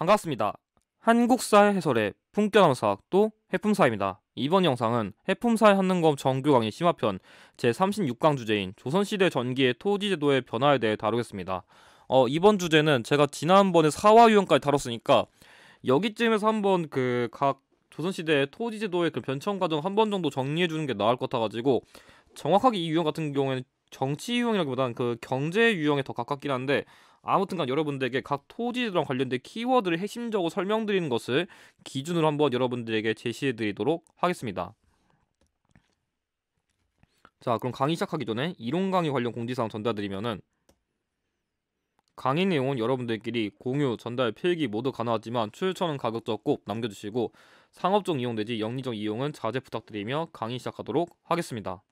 반갑습니다. 한국사 해설의 품격하는 사학도 해품사입니다. 이번 영상은 해품사의 한능검 정규 강의 심화편 제36강 주제인 조선시대 전기의 토지제도의 변화에 대해 다루겠습니다. 어, 이번 주제는 제가 지난번에 사화유형까지 다뤘으니까 여기쯤에서 한번 그 각 조선시대의 토지제도의 그 변천 과정 한 번 정도 정리해주는 게 나을 것 같아가지고 정확하게 이 유형 같은 경우에는 정치 유형이라기보다는 그 경제 유형에 더 가깝긴 한데 아무튼간 여러분들에게 각 토지랑 관련된 키워드를 핵심적으로 설명드리는 것을 기준으로 한번 여러분들에게 제시해드리도록 하겠습니다. 자 그럼 강의 시작하기 전에 이론 강의 관련 공지사항 전달드리면은 강의 내용은 여러분들끼리 공유, 전달, 필기 모두 가능하지만 출처는 가급적 꼭 남겨주시고 상업적 이용 내지 영리적 이용은 자제 부탁드리며 강의 시작하도록 하겠습니다.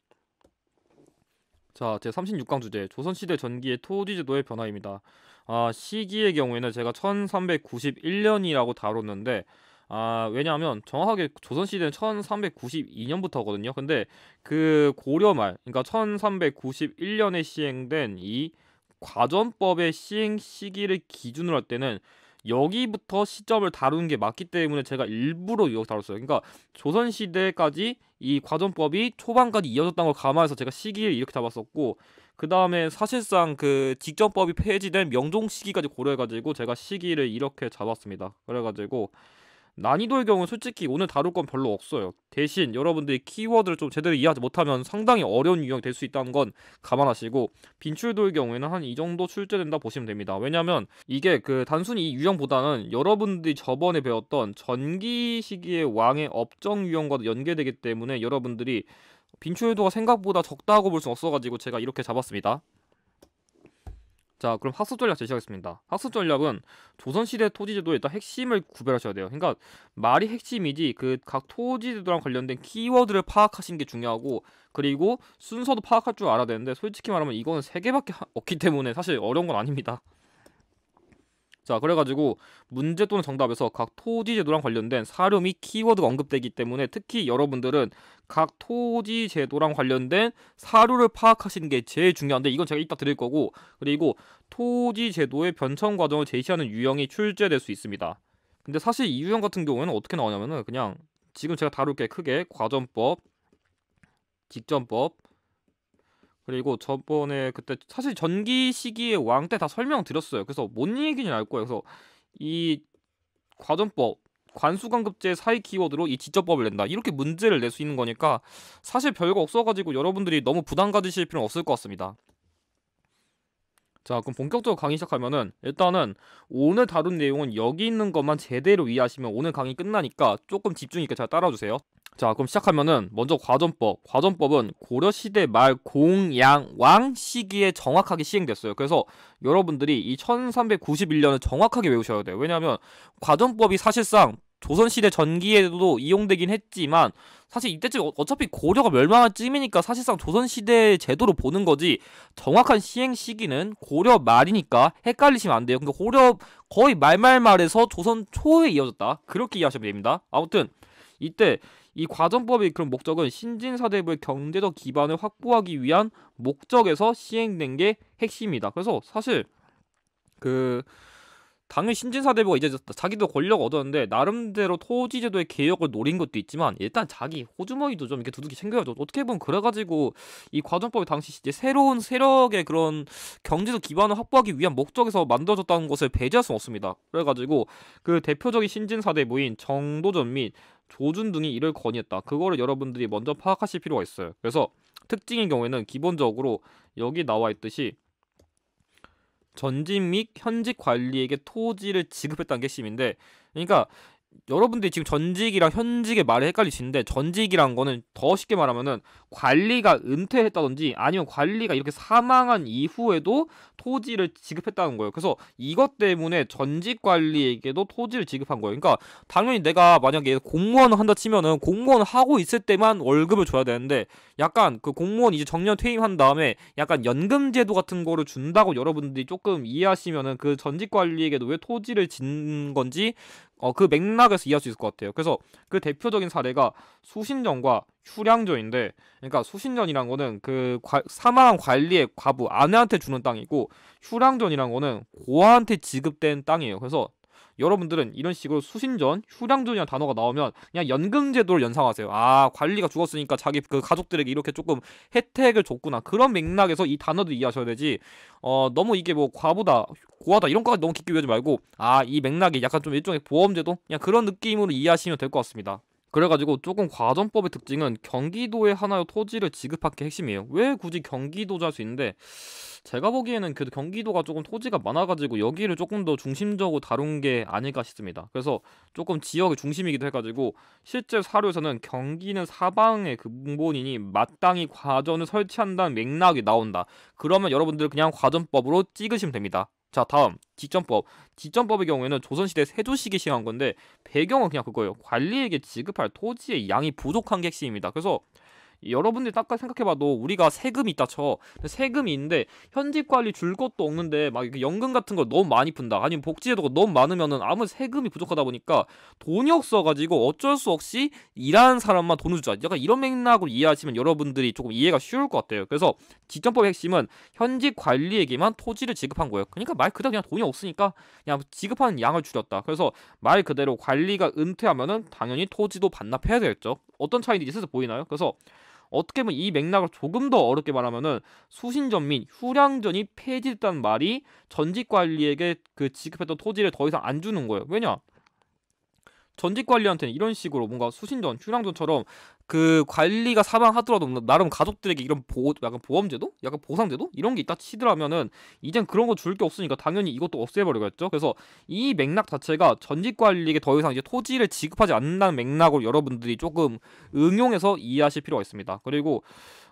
자, 제 36강 주제 조선시대 전기의 토지제도의 변화입니다. 아, 시기의 경우에는 제가 1391년이라고 다뤘는데 아, 왜냐하면 정확하게 조선시대는 1392년부터거든요. 근데 그 고려 말, 그러니까 1391년에 시행된 이 과전법의 시행 시기를 기준으로 할 때는 여기부터 시점을 다루는 게 맞기 때문에 제가 일부러 여기 다뤘어요. 그러니까 조선 시대까지 이 과전법이 초반까지 이어졌다는 걸 감안해서 제가 시기를 이렇게 잡았었고 그 다음에 사실상 그 직전법이 폐지된 명종 시기까지 고려해가지고 제가 시기를 이렇게 잡았습니다. 그래가지고 난이도의 경우 솔직히 오늘 다룰 건 별로 없어요. 대신 여러분들이 키워드를 좀 제대로 이해하지 못하면 상당히 어려운 유형이 될 수 있다는 건 감안하시고 빈출도의 경우에는 한 이 정도 출제된다 보시면 됩니다. 왜냐하면 이게 그 단순히 이 유형보다는 여러분들이 저번에 배웠던 전기 시기의 왕의 업정 유형과 도 연계되기 때문에 여러분들이 빈출도가 생각보다 적다고 볼 수 없어가지고 제가 이렇게 잡았습니다. 자, 그럼 학습 전략 제시하겠습니다. 학습 전략은 조선시대 토지제도의 일단 핵심을 구별하셔야 돼요. 그러니까 말이 핵심이지 그 각 토지제도랑 관련된 키워드를 파악하시는 게 중요하고 그리고 순서도 파악할 줄 알아야 되는데 솔직히 말하면 이거는 세 개밖에 없기 때문에 사실 어려운 건 아닙니다. 자, 그래가지고 문제 또는 정답에서 각 토지 제도랑 관련된 사료 및 키워드가 언급되기 때문에 특히 여러분들은 각 토지 제도랑 관련된 사료를 파악하시는 게 제일 중요한데 이건 제가 이따 드릴 거고 그리고 토지 제도의 변천 과정을 제시하는 유형이 출제될 수 있습니다. 근데 사실 이 유형 같은 경우에는 어떻게 나오냐면은 그냥 지금 제가 다룰 게 크게 과전법 직전법, 그리고 저번에 그때 사실 전기 시기의 왕 때 다 설명드렸어요. 그래서 뭔 얘기인지 알 거예요. 그래서 이 과전법 관수관급제 사이 키워드로 이 지적법을 낸다. 이렇게 문제를 낼 수 있는 거니까 사실 별거 없어가지고 여러분들이 너무 부담 가지실 필요는 없을 것 같습니다. 자 그럼 본격적으로 강의 시작하면은 일단은 오늘 다룬 내용은 여기 있는 것만 제대로 이해하시면 오늘 강의 끝나니까 조금 집중 있게 잘 따라주세요 자 그럼 시작하면은 먼저 과전법 과전법은 고려시대 말 공양왕 시기에 정확하게 시행됐어요 그래서 여러분들이 이 1391년을 정확하게 외우셔야 돼요 왜냐하면 과전법이 사실상 조선시대 전기에도 이용되긴 했지만 사실 이때쯤 어, 어차피 고려가 멸망한 쯤이니까 사실상 조선시대 제도로 보는 거지 정확한 시행 시기는 고려 말이니까 헷갈리시면 안 돼요. 그러니까 고려 거의 말말말에서 조선 초에 이어졌다. 그렇게 이해하시면 됩니다. 아무튼 이때 이 과정법의 그런 목적은 신진사대부의 경제적 기반을 확보하기 위한 목적에서 시행된 게 핵심이다. 그래서 사실 그 당연히 신진사 대부가 이제 자기도 권력 얻었는데 나름대로 토지제도의 개혁을 노린 것도 있지만 일단 자기 호주머니도 좀 이렇게 두둑이 챙겨야죠. 어떻게 보면 그래가지고 이 과정법이 당시 이제 새로운 세력의 그런 경제적 기반을 확보하기 위한 목적에서 만들어졌다는 것을 배제할 수는 없습니다. 그래가지고 그 대표적인 신진사 대부인 정도전 및 조준 등이 이를 건의했다. 그거를 여러분들이 먼저 파악하실 필요가 있어요. 그래서 특징인 경우에는 기본적으로 여기 나와 있듯이 전직 및 현직 관리에게 토지를 지급했다는 게 핵심인데 그러니까 여러분들이 지금 전직이랑 현직의 말을 헷갈리시는데 전직이란 거는 더 쉽게 말하면은 관리가 은퇴했다든지 아니면 관리가 이렇게 사망한 이후에도 토지를 지급했다는 거예요. 그래서 이것 때문에 전직 관리에게도 토지를 지급한 거예요. 그러니까 당연히 내가 만약에 공무원을 한다 치면은 공무원 하고 있을 때만 월급을 줘야 되는데 약간 그 공무원 이제 정년 퇴임한 다음에 약간 연금 제도 같은 거를 준다고 여러분들이 조금 이해하시면은 그 전직 관리에게도 왜 토지를 진 건지 어, 그 맥락에서 이해할 수 있을 것 같아요. 그래서 그 대표적인 사례가 수신전과 휴량전인데, 그러니까 수신전이란 거는 그 과, 사망한 관리의 과부 아내한테 주는 땅이고, 휴량전이란 거는 고아한테 지급된 땅이에요. 그래서 여러분들은 이런 식으로 수신전, 휴량전이라 단어가 나오면 그냥 연금 제도를 연상하세요. 아, 관리가 죽었으니까 자기 그 가족들에게 이렇게 조금 혜택을 줬구나. 그런 맥락에서 이 단어도 이해하셔야 되지. 어, 너무 이게 뭐 과보다 고하다 이런 거까지 너무 깊게 외우지 말고 아, 이 맥락이 약간 좀 일종의 보험 제도 그냥 그런 느낌으로 이해하시면 될 것 같습니다. 그래가지고 조금 과점법의 특징은 경기도에 하나의 토지를 지급하게 핵심이에요. 왜 굳이 경기도자 할 수 있는데 제가 보기에는 그래도 경기도가 조금 토지가 많아가지고 여기를 조금 더 중심적으로 다룬 게 아닐까 싶습니다. 그래서 조금 지역의 중심이기도 해가지고 실제 사료에서는 경기는 사방의 근본인이 그 마땅히 과전을 설치한다는 맥락이 나온다. 그러면 여러분들 그냥 과전법으로 찍으시면 됩니다. 자 다음 기점법 기점법의 경우에는 조선시대 세조식이 시행한 건데 배경은 그냥 그거예요 관리에게 지급할 토지의 양이 부족한 게 핵심입니다 그래서 여러분들이 딱 생각해봐도 우리가 세금이 있다 쳐 세금이 있는데 현직 관리 줄 것도 없는데 막 연금 같은 걸 너무 많이 푼다 아니면 복지제도가 너무 많으면은 아무 세금이 부족하다 보니까 돈이 없어가지고 어쩔 수 없이 일하는 사람만 돈을 주자 약간 이런 맥락으로 이해하시면 여러분들이 조금 이해가 쉬울 것 같아요 그래서 지점법의 핵심은 현직 관리에게만 토지를 지급한 거예요 그러니까 말 그대로 그냥 돈이 없으니까 그냥 지급하는 양을 줄였다 그래서 말 그대로 관리가 은퇴하면은 당연히 토지도 반납해야 되겠죠 어떤 차이인지 있어서 보이나요? 그래서 어떻게 보면 이 맥락을 조금 더 어렵게 말하면은 수신전 및 휴량전이 폐지됐다는 말이 전직 관리에게 그 지급했던 토지를 더 이상 안 주는 거예요. 왜냐? 전직 관리한테는 이런 식으로 뭔가 수신전, 휴양전처럼 그 관리가 사망하더라도 나름 가족들에게 이런 보 약간 보험제도, 약간 보상제도 이런 게 있다 치더라면은 이젠 그런 거 줄 게 없으니까 당연히 이것도 없애버리겠죠. 그래서 이 맥락 자체가 전직 관리에게 더 이상 이제 토지를 지급하지 않는다는 맥락으로 여러분들이 조금 응용해서 이해하실 필요가 있습니다. 그리고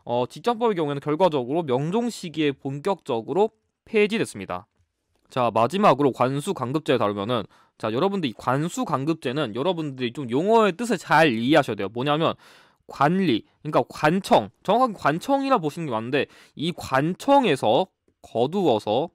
어, 직전법의 경우에는 결과적으로 명종 시기에 본격적으로 폐지됐습니다. 자 마지막으로 관수 강급제 다루면은 자 여러분들 이 관수 강급제는 여러분들이 좀 용어의 뜻을 잘 이해하셔야 돼요. 뭐냐면 관리 그러니까 관청 정확하게 관청이라 보시는 게 맞는데 이 관청에서 거두어서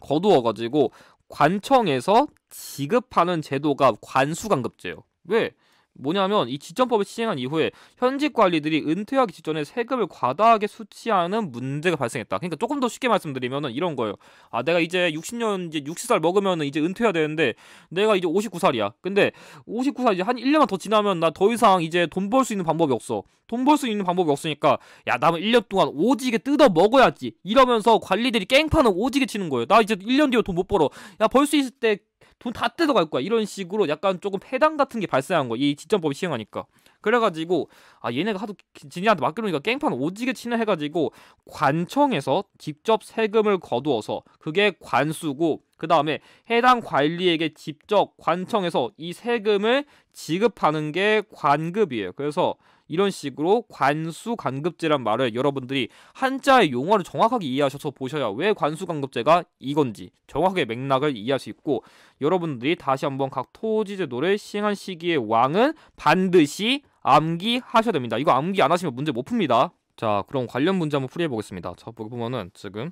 거두어 가지고 관청에서 지급하는 제도가 관수 강급제예요. 왜? 뭐냐면 이지점법을 시행한 이후에 현직 관리들이 은퇴하기 직전에 세금을 과다하게 수취하는 문제가 발생했다. 그러니까 조금 더 쉽게 말씀드리면은 이런 거예요. 아 내가 이제 60년 이제 60살 먹으면은 이제 은퇴해야 되는데 내가 이제 59살이야. 근데 59살 이제 한 1년만 더 지나면 나 더 이상 이제 돈 벌 수 있는 방법이 없어. 돈 벌 수 있는 방법이 없으니까 야 나는 1년 동안 오지게 뜯어 먹어야지. 이러면서 관리들이 깽판을 오지게 치는 거예요. 나 이제 1년 뒤에 돈 못 벌어. 야 벌 수 있을 때 돈다 뜯어갈 거야. 이런 식으로 약간 조금 폐당 같은 게 발생한 거야. 이 지점법 시행하니까. 그래가지고 아 얘네가 하도 지네한테 맡기려니까 그러니까 깽판 오지게 치네 해가지고 관청에서 직접 세금을 거두어서 그게 관수고 그 다음에 해당 관리에게 직접 관청에서 이 세금을 지급하는 게 관급이에요. 그래서 이런 식으로 관수 간급제란 말을 여러분들이 한자의 용어를 정확하게 이해하셔서 보셔야 왜 관수 간급제가 이건지 정확하게 맥락을 이해할 수 있고 여러분들이 다시 한번 각 토지제도를 시행한 시기의 왕은 반드시 암기하셔야 됩니다. 이거 암기 안 하시면 문제 못 풉니다. 자, 그럼 관련 문제 한번 풀이해 보겠습니다. 자, 보면은 지금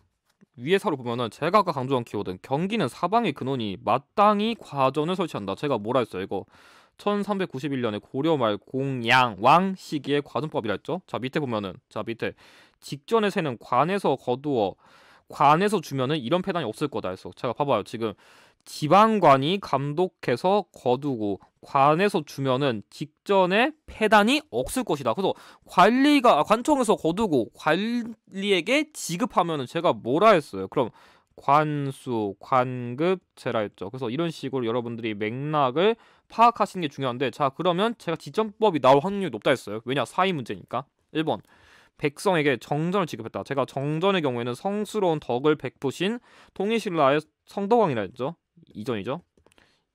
위에 사로 보면은 제가 아까 강조한 키워드 경기는 사방의 근원이 마땅히 과전을 설치한다. 제가 뭐라 했어요, 이거. 1391년에 고려 말 공양 왕 시기의 과둔법이라 했죠. 자 밑에 보면은 자 밑에 직전의 세는 관에서 거두어 관에서 주면은 이런 폐단이 없을 거다 해서 제가 봐봐요 지금 지방관이 감독해서 거두고 관에서 주면은 직전에 폐단이 없을 것이다. 그래서 관리가 관청에서 거두고 관리에게 지급하면은 제가 뭐라 했어요? 그럼 관수, 관급, 제라였죠 그래서 이런 식으로 여러분들이 맥락을 파악하시는 게 중요한데 자 그러면 제가 지점법이 나올 확률이 높다 했어요. 왜냐 사이 문제니까. 1번 백성에게 정전을 지급했다. 제가 정전의 경우에는 성스러운 덕을 베푸신 통일신라의 성덕왕이라 했죠. 이전이죠.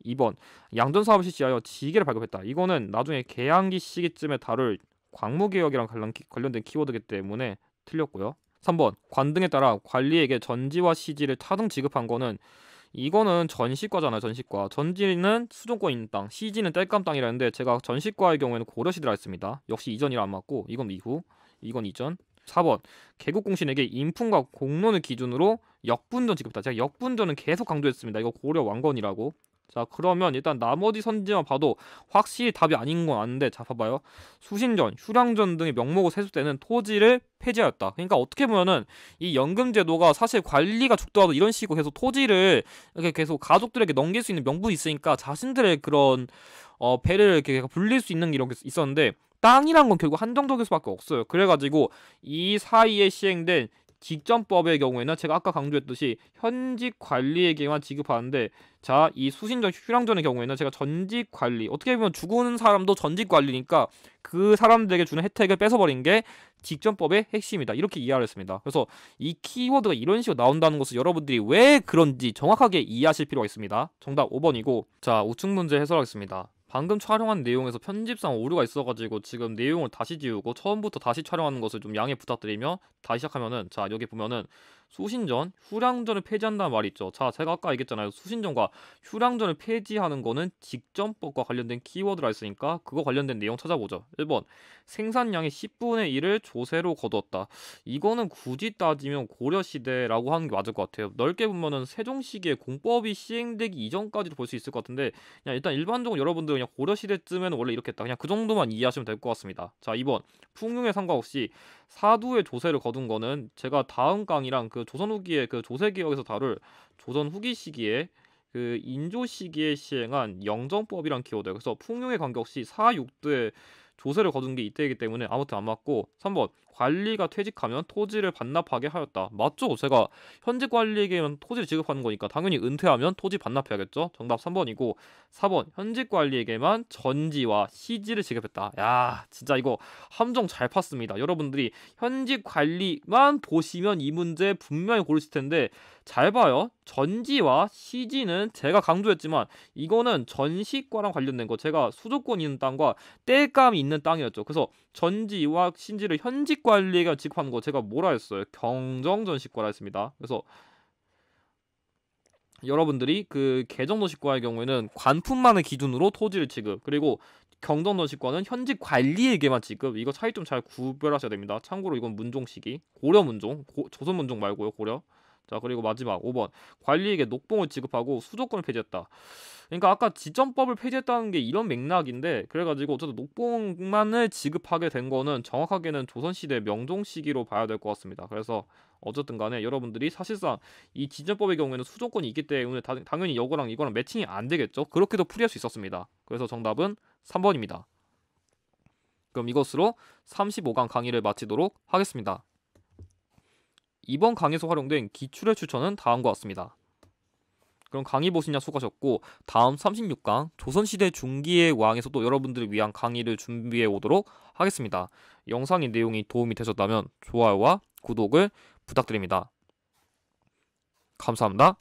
2번 양전 사업을 실시하여 지계를 발급했다. 이거는 나중에 개항기 시기쯤에 다룰 광무개혁이랑 관련된 키워드기 때문에 틀렸고요. 3번 관등에 따라 관리에게 전지와 시지를 차등 지급한 거는 이거는 전시과잖아요 전시과 전지는 수종권 있는 땅 시지는 땔감 땅이라는데 제가 전시과의 경우에는 고려시대라 했습니다 역시 이전이라 안 맞고 이건 이후 이건 이전 4번 개국공신에게 인품과 공론을 기준으로 역분전 지급했다 제가 역분전은 계속 강조했습니다 이거 고려 왕건이라고 자 그러면 일단 나머지 선지만 봐도 확실히 답이 아닌 건 아는데 자 봐봐요 수신전, 휴량전 등의 명목을 세수되는 토지를 폐지하였다 그러니까 어떻게 보면은 이 연금제도가 사실 관리가 죽더라도 이런 식으로 계속 토지를 이렇게 계속 가족들에게 넘길 수 있는 명분이 있으니까 자신들의 그런 어 배를 이렇게 불릴 수 있는 이런 게 있었는데 땅이란 건 결국 한정적일 수밖에 없어요. 그래가지고 이 사이에 시행된 직전법의 경우에는 제가 아까 강조했듯이 현직 관리에게만 지급하는데 자 이수신전 휴양전의 경우에는 제가 전직 관리 어떻게 보면 죽은 사람도 전직 관리니까 그 사람들에게 주는 혜택을 뺏어버린 게 직전법의 핵심이다 이렇게 이해를 했습니다 그래서 이 키워드가 이런 식으로 나온다는 것을 여러분들이 왜 그런지 정확하게 이해하실 필요가 있습니다 정답 5번이고 자 우측 문제 해설하겠습니다 방금 촬영한 내용에서 편집상 오류가 있어가지고 지금 내용을 다시 지우고 처음부터 다시 촬영하는 것을 좀 양해 부탁드리며 다시 시작하면은 자 여기 보면은 수신전, 휴량전을 폐지한다는 말이 있죠. 자, 제가 아까 얘기했잖아요. 수신전과 휴량전을 폐지하는 거는 직전법과 관련된 키워드라 했으니까 그거 관련된 내용 찾아보죠. 1번 생산량의 10분의 1을 조세로 거두었다. 이거는 굳이 따지면 고려시대라고 하는 게 맞을 것 같아요. 넓게 보면은 세종시기에 공법이 시행되기 이전까지도 볼 수 있을 것 같은데 그냥 일단 일반적으로 여러분들 그냥 고려시대쯤에는 원래 이렇게 했다. 그냥 그 정도만 이해하시면 될 것 같습니다. 자, 2번 풍용에 상관없이 사두의 조세를 거둔 거는 제가 다음 강이랑 그 조선 후기의 그 조세 개혁에서 다룰 조선 후기 시기에 그 인조 시기에 시행한 영정법이랑 기호돼요. 그래서 풍용에 관계없이 사육두의 조세를 거둔 게 이때이기 때문에 아무튼 안 맞고 3번 관리가 퇴직하면 토지를 반납하게 하였다. 맞죠? 제가 현직 관리에게는 토지를 지급하는 거니까 당연히 은퇴하면 토지 반납해야겠죠? 정답 3번이고 4번 현직 관리에게만 전지와 시지를 지급했다. 야 진짜 이거 함정 잘 팠습니다. 여러분들이 현직 관리만 보시면 이 문제 분명히 고르실 텐데 잘 봐요. 전지와 시지는 제가 강조했지만 이거는 전시과랑 관련된 거 제가 수조권 있는 땅과 땔감이 있는 땅이었죠. 그래서 전지 이와 신지를 현직 관리가 에 직업한 거 제가 뭐라 했어요? 경정전시과라 했습니다. 그래서 여러분들이 그개정도시과의 경우에는 관품만을 기준으로 토지를 지급 그리고 경정도시과는 현직 관리에게만 지급 이거 차이 좀 잘 구별하셔야 됩니다. 참고로 이건 문종 시기 고려 문종 고, 조선 문종 말고요 고려 자 그리고 마지막 5번 관리에게 녹봉을 지급하고 수조권을 폐지했다. 그러니까 아까 지점법을 폐지했다는 게 이런 맥락인데 그래가지고 어쨌든 녹봉만을 지급하게 된 거는 정확하게는 조선시대 명종 시기로 봐야 될 것 같습니다. 그래서 어쨌든 간에 여러분들이 사실상 이 지점법의 경우에는 수조권이 있기 때문에 다, 당연히 이거랑 이거랑 매칭이 안 되겠죠. 그렇게도 풀이할 수 있었습니다. 그래서 정답은 3번입니다. 그럼 이것으로 35강 강의를 마치도록 하겠습니다. 이번 강의에서 활용된 기출의 추천은 다음과 같습니다. 그럼 강의 보시양 수고하셨고 다음 36강 조선시대 중기의 왕에서도 여러분들을 위한 강의를 준비해 오도록 하겠습니다. 영상의 내용이 도움이 되셨다면 좋아요와 구독을 부탁드립니다. 감사합니다.